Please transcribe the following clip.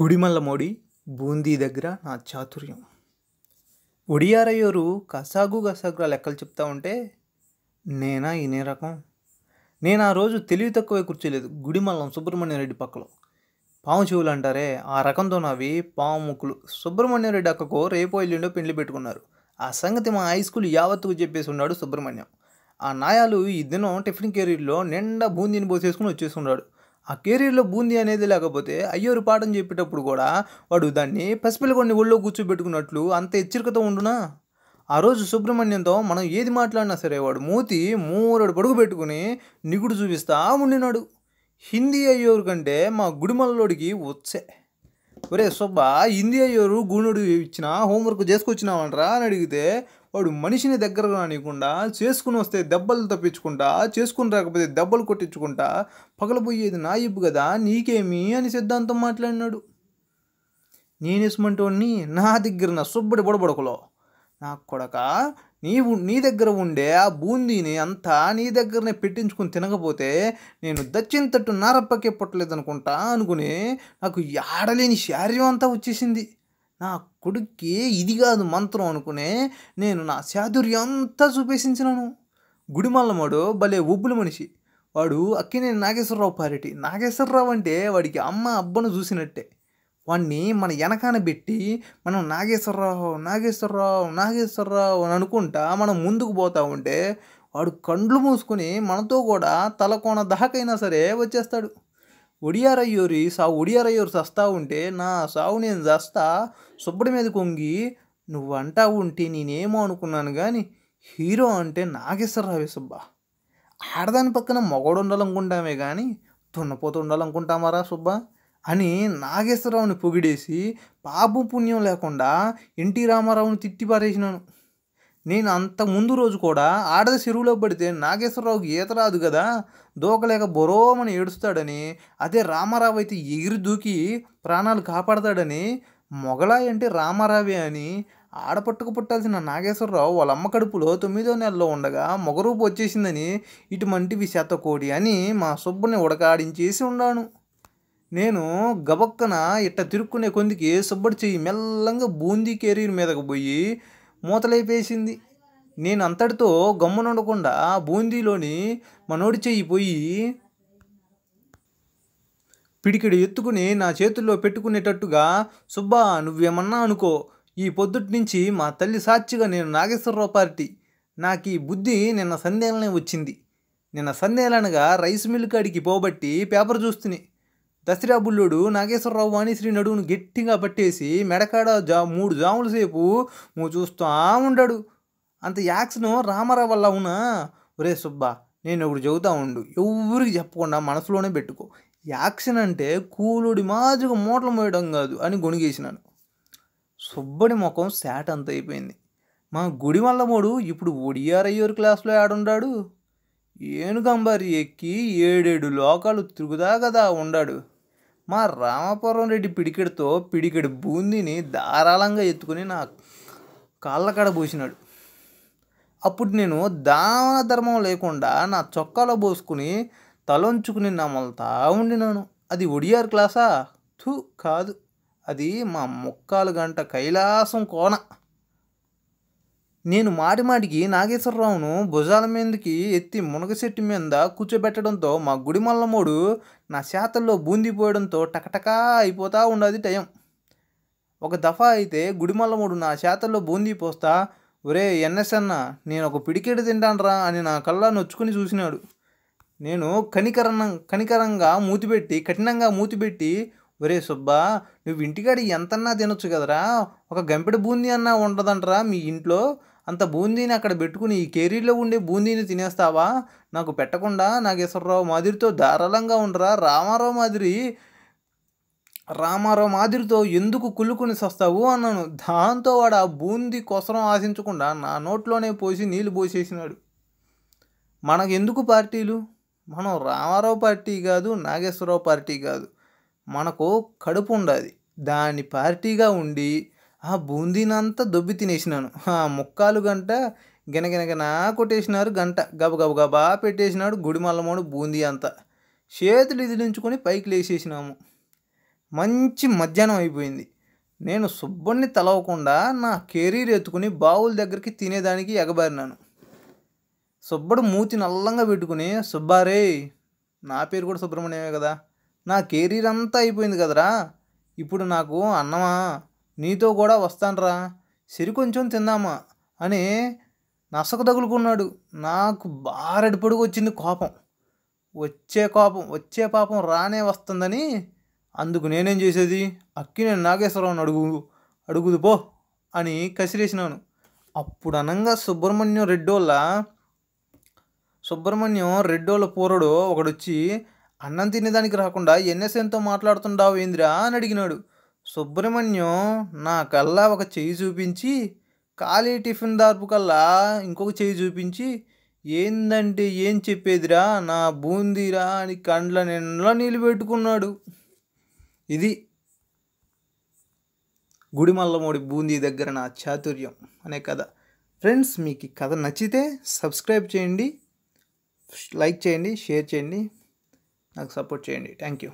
గుడిమల్ల మోడి బూందీ దగ్గర నా చాతుర్యం ఒడియారయ్యోరు కసాగు కసాగురా లెక్కలు చెప్తా ఉంటే నేనా ఇనే రకం నేను ఆ రోజు తెలివి తక్కువే కూర్చోలేదు గుడిమల్లం సుబ్రహ్మణ్యం రెడ్డి పక్కలో పాము చెవులు అంటారే ఆ రకంతో నావి పాము ముక్కులు సుబ్రహ్మణ్యం రెడ్డి అక్కకు రేపో ఎల్లుండో పెళ్లి పెట్టుకున్నారు ఆ సంగతి మా హై స్కూల్ యావత్తుకు చెప్పేసి ఉన్నాడు సుబ్రహ్మణ్యం ఆ నాయాలు ఈ దినం టిఫిన్ కెరీర్లో నిండా బూందీని పోసేసుకుని వచ్చేసుకున్నాడు ఆ కెరీర్లో బూందీ అనేది లేకపోతే అయ్యోరు పాఠం చెప్పేటప్పుడు కూడా వాడు దాన్ని కొన్ని ఒళ్ళో కూర్చోబెట్టుకున్నట్లు అంత హెచ్చరికతో ఉండునా ఆ రోజు సుబ్రహ్మణ్యంతో మనం ఏది మాట్లాడినా సరే వాడు మూతి మూరడు పడుగు పెట్టుకుని నిగుడు చూపిస్తా ఉండినాడు హిందీ అయ్యోరు కంటే మా గుడిమల్లోడికి వచ్చే ఒరే సుబ్బా హిందీ అయ్యోరు గుణుడు ఇచ్చిన హోంవర్క్ చేసుకొచ్చినావంటరా అని అడిగితే వాడు మనిషిని దగ్గర రానియకుండా చేసుకుని వస్తే దెబ్బలు తప్పించుకుంటా చేసుకుని రాకపోతే దెబ్బలు కొట్టించుకుంటా పగలబోయేది నా కదా నీకేమి అని సిద్ధాంతం మాట్లాడినాడు నేనేసుమంటోడిని నా దగ్గర నా సుబ్బడి బొడబొడకలో నా కొడక నీవు నీ దగ్గర ఉండే ఆ బూందీని అంతా నీ దగ్గరనే పెట్టించుకుని తినకపోతే నేను తట్టు నారప్పకే పుట్టలేదనుకుంటా అనుకుని నాకు ఏడలేని శార్యం అంతా వచ్చేసింది నా కొడుక్కి ఇది కాదు మంత్రం అనుకునే నేను నా చాతుర్యం అంతా చూపేసించినాను గుడిమల్లమాడు భలే ఒబ్బుల మనిషి వాడు అక్కినే నాగేశ్వరరావు పారెటి నాగేశ్వరరావు అంటే వాడికి అమ్మ అబ్బను చూసినట్టే వాణ్ణి మన వెనకాన పెట్టి మనం నాగేశ్వరరావు నాగేశ్వరరావు నాగేశ్వరరావు అని అనుకుంటా మనం ముందుకు పోతా ఉంటే వాడు కండ్లు మూసుకొని మనతో కూడా తలకోన దహకైనా సరే వచ్చేస్తాడు ఒడియారయ్యోరి సావు ఒడియారయ్యోరు చస్తా ఉంటే నా సావు నేను చస్తా సుబ్బడి మీద కొంగి నువ్వంటా ఉంటే నేనేమో అనుకున్నాను కానీ హీరో అంటే నాగేశ్వరరావే సుబ్బా ఆడదాని పక్కన మగోడు ఉండాలనుకుంటామే కానీ తున్నపోతు ఉండాలనుకుంటామారా సుబ్బా అని నాగేశ్వరరావుని పొగిడేసి పాపం పుణ్యం లేకుండా ఎన్టీ రామారావుని తిట్టి పారేసినాను నేను అంత ముందు రోజు కూడా ఆడది చెరువులో పడితే నాగేశ్వరరావుకి ఈత రాదు కదా దూకలేక బొరోమని ఏడుస్తాడని అదే రామారావు అయితే ఎగిరి దూకి ప్రాణాలు కాపాడతాడని మొగలాయి అంటే రామారావే అని ఆడపట్టుకు పుట్టాల్సిన నాగేశ్వరరావు వాళ్ళ అమ్మ కడుపులో తొమ్మిదో నెలలో ఉండగా మొగరూపు వచ్చేసిందని ఇటువంటివి శాతకోడి అని మా సుబ్బుని ఉడకాడించేసి ఉన్నాను నేను గబక్కన ఇట్ట తిరుక్కునే కొందికి సుబ్బడి చెయ్యి మెల్లంగా బూందీ కెరీర్ మీదకు పోయి మూతలైపేసింది నేను అంతటితో గమ్మునుండకుండా బూందీలోని మనోడి చెయ్యి పోయి పిడికిడి ఎత్తుకుని నా చేతుల్లో పెట్టుకునేటట్టుగా సుబ్బా నువ్వేమన్నా అనుకో ఈ పొద్దుటి నుంచి మా తల్లి సాక్షిగా నేను నాగేశ్వరరావు పార్టీ నాకు ఈ బుద్ధి నిన్న సందేహంలో వచ్చింది నిన్న సందేహాలనగా రైస్ మిల్ కాడికి పోబట్టి పేపర్ చూస్తుని బుల్లుడు నాగేశ్వరరావు వాణిశ్రీ నడువును గట్టిగా పట్టేసి మెడకాడ జా మూడు జాముల సేపు చూస్తూ ఉండడు అంత యాక్స్ను రామారావు వల్ల అవునా ఒరే సుబ్బా నేను ఇప్పుడు చెబుతా ఉండు ఎవరికి చెప్పకుండా మనసులోనే పెట్టుకో యాక్షన్ అంటే కూలుడి మాజుగా మూటలు మోయడం కాదు అని గొనిగేసినాను సుబ్బడి ముఖం శాట్ అంత అయిపోయింది మా గుడి వల్లమోడు ఇప్పుడు ఒడియారయ్యోరు క్లాస్లో ఆడుండాడు ఏనుగంబారి ఎక్కి ఏడేడు లోకాలు తిరుగుదా కదా ఉండాడు మా రామాపురం రెడ్డి పిడికెడుతో పిడికెడు బూందీని ధారాళంగా ఎత్తుకుని నా కాళ్ళకాడ పోసినాడు అప్పుడు నేను దాన ధర్మం లేకుండా నా చొక్కాలో పోసుకుని తలొంచుకుని నమ్మల్తా ఉండినాను అది ఒడియార్ క్లాసా థూ కాదు అది మా ముక్కాలు గంట కైలాసం కోన నేను మాటి మాటికి నాగేశ్వరరావును భుజాల మీదకి ఎత్తి మునగచెట్టు మీద కూర్చోబెట్టడంతో మా గుడి మల్లమ్మడు నా చేతల్లో బూందిపోయడంతో టకటకా అయిపోతూ ఉండదు టైం ఒక దఫా అయితే గుడి మల్లమ్మడు నా చేతల్లో బూందీ పోస్తా ఒరే ఎన్ఎస్ అన్న నేను ఒక పిడికెడు తింటానరా అని నా కళ్ళ నొచ్చుకుని చూసినాడు నేను కనికరణ కనికరంగా మూతిపెట్టి కఠినంగా మూతిపెట్టి ఒరే సుబ్బా నువ్వు ఇంటికాడ ఎంతన్నా తినొచ్చు కదరా ఒక గంపెడు బూందీ అన్నా ఉండదంటరా మీ ఇంట్లో అంత బూందీని అక్కడ పెట్టుకుని ఈ కేరీలో ఉండే బూందీని తినేస్తావా నాకు పెట్టకుండా నాగేశ్వరరావు మాదిరితో ధారాళంగా ఉండరా రామారావు మాదిరి రామారావు మాదిరితో ఎందుకు కుళ్ళుకుని వస్తావు అన్నాను దాంతో వాడు ఆ బూందీ కోసరం ఆశించకుండా నా నోట్లోనే పోసి నీళ్లు పోసేసినాడు మనకు ఎందుకు పార్టీలు మనం రామారావు పార్టీ కాదు నాగేశ్వరరావు పార్టీ కాదు మనకు కడుపు ఉండాలి దాని పార్టీగా ఉండి ఆ బూందీనంతా దొబ్బి తినేసినాను ఆ ముక్కాలు గంట గినగినగనా కొట్టేసినారు గంట గబగబగబా గబా పెట్టేసినాడు గుడిమల్లమోడు బూందీ అంతా చేతులు ఇదిలించుకొని పైకి లేచేసినాము మంచి మధ్యాహ్నం అయిపోయింది నేను సుబ్బుణ్ణి తలవకుండా నా కెరీర్ ఎత్తుకుని బావుల దగ్గరికి తినేదానికి ఎగబారినాను సుబ్బడు మూతి నల్లంగా పెట్టుకుని సుబ్బారే నా పేరు కూడా సుబ్రహ్మణ్యమే కదా నా కెరీర్ అంతా అయిపోయింది కదరా ఇప్పుడు నాకు అన్నమా నీతో కూడా వస్తానరా కొంచెం తిందామా అని నసక తగులుకున్నాడు నాకు బారెడు పొడుగు వచ్చింది కోపం వచ్చే కోపం వచ్చే పాపం రానే వస్తుందని అందుకు నేనేం చేసేది నేను నాగేశ్వరరావుని అడుగు అడుగుదు పో అని కసిరేసినాను అప్పుడు అనంగా సుబ్రహ్మణ్యం రెడ్డోళ్ళ సుబ్రహ్మణ్యం రెడ్డోళ్ళ పూరడు ఒకడొచ్చి అన్నం తినేదానికి రాకుండా ఎన్ఎస్ఎన్తో మాట్లాడుతుండావు ఏందిరా అని అడిగినాడు సుబ్రహ్మణ్యం నా కల్లా ఒక చెయ్యి చూపించి ఖాళీ టిఫిన్ దార్పు కల్లా ఇంకొక చెయ్యి చూపించి ఏందంటే ఏం చెప్పేదిరా నా బూందిరా అని కండ్ల నిండా నీళ్ళు పెట్టుకున్నాడు ఇది గుడిమల్లమూడి బూందీ దగ్గర నా చాతుర్యం అనే కథ ఫ్రెండ్స్ మీకు ఈ కథ నచ్చితే సబ్స్క్రైబ్ చేయండి లైక్ చేయండి షేర్ చేయండి నాకు సపోర్ట్ చేయండి థ్యాంక్ యూ